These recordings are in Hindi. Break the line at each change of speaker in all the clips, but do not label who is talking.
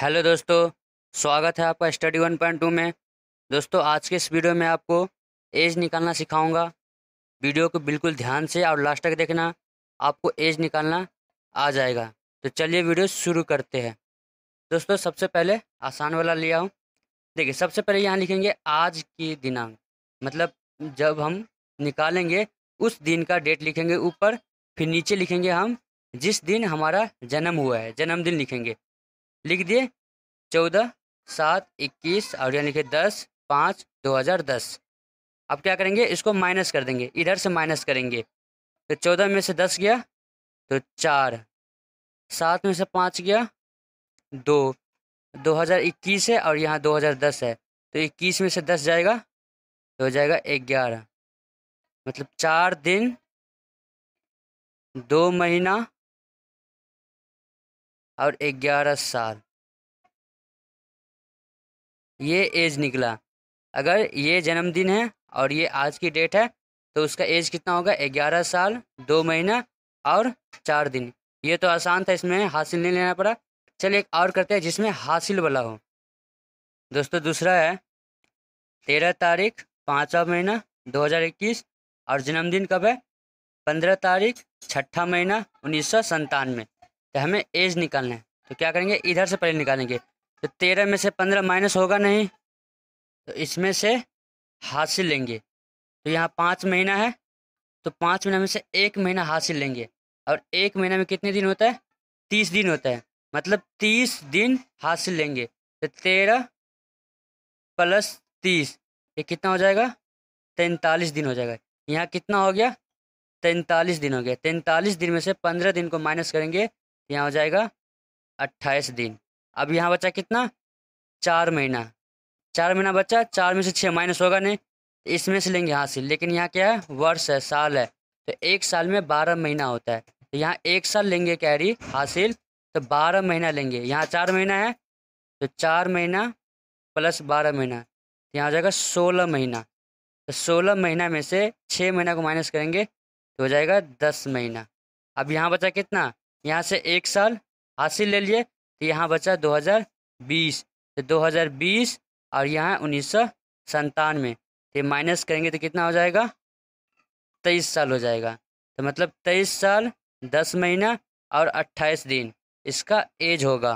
हेलो दोस्तों स्वागत है आपका स्टडी वन पॉइंट टू में दोस्तों आज के इस वीडियो में आपको एज निकालना सिखाऊंगा वीडियो को बिल्कुल ध्यान से और लास्ट तक देखना आपको एज निकालना आ जाएगा तो चलिए वीडियो शुरू करते हैं दोस्तों सबसे पहले आसान वाला लिया हूँ देखिए सबसे पहले यहाँ लिखेंगे आज की दिनांक मतलब जब हम निकालेंगे उस दिन का डेट लिखेंगे ऊपर फिर नीचे लिखेंगे हम जिस दिन हमारा जन्म हुआ है जन्मदिन लिखेंगे लिख दिए चौदह सात इक्कीस और यानी कि दस पाँच दो हज़ार दस अब क्या करेंगे इसको माइनस कर देंगे इधर से माइनस करेंगे तो चौदह में से दस गया तो चार सात में से पाँच गया दो दो हज़ार इक्कीस है और यहाँ दो हज़ार दस है तो इक्कीस में से दस जाएगा तो हो जाएगा ग्यारह मतलब चार दिन दो महीना और ग्यारह साल ये एज निकला अगर ये जन्मदिन है और ये आज की डेट है तो उसका एज कितना होगा ग्यारह साल दो महीना और चार दिन ये तो आसान था इसमें हासिल नहीं लेना पड़ा चलिए एक और करते हैं जिसमें हासिल वाला हो दोस्तों दूसरा है तेरह तारीख पाँचवा महीना 2021 और जन्मदिन कब है पंद्रह तारीख छठा महीना उन्नीस सौ संतानवे तो हमें एज निकालना है तो क्या करेंगे इधर से पहले निकालेंगे तो तेरह में से पंद्रह माइनस होगा नहीं तो इसमें से हासिल लेंगे तो यहाँ पाँच महीना है तो पाँच महीना में से एक महीना हासिल लेंगे और एक महीना में कितने दिन होता है तीस दिन होता है मतलब तीस दिन हासिल लेंगे तो तेरह प्लस तीस ये कितना हो जाएगा तैंतालीस दिन हो जाएगा यहाँ कितना हो गया तैंतालीस दिन हो गया तैंतालीस दिन में से पंद्रह दिन को माइनस करेंगे यहाँ हो जाएगा अट्ठाईस दिन अब यहाँ बचा कितना चार महीना चार महीना बचा चार में से छः माइनस होगा नहीं तो इसमें से लेंगे यहाँ से लेकिन यहाँ क्या है वर्ष है साल है तो एक साल में बारह महीना होता है तो यहाँ एक साल लेंगे कैरी हासिल तो बारह महीना लेंगे यहाँ चार महीना है तो चार महीना प्लस बारह महीना तो यहाँ हो जाएगा सोलह महीना तो सोलह महीना में से छः महीना को माइनस करेंगे तो हो जाएगा दस महीना अब यहाँ बचा कितना यहाँ से एक साल हासिल ले लिए तो यहाँ बचा 2020 तो 2020 और यहाँ उन्नीस सौ सन्तानवे तो माइनस करेंगे तो कितना हो जाएगा तेईस साल हो जाएगा तो मतलब तेईस साल दस महीना और अट्ठाईस दिन इसका एज होगा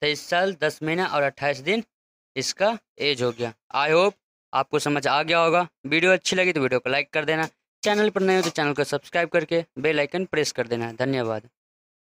तेईस साल दस महीना और अट्ठाईस दिन इसका एज हो गया आई होप आपको समझ आ गया होगा वीडियो अच्छी लगी तो वीडियो को लाइक कर देना चैनल पर नए हो तो चैनल को सब्सक्राइब करके बेल आइकन प्रेस कर देना धन्यवाद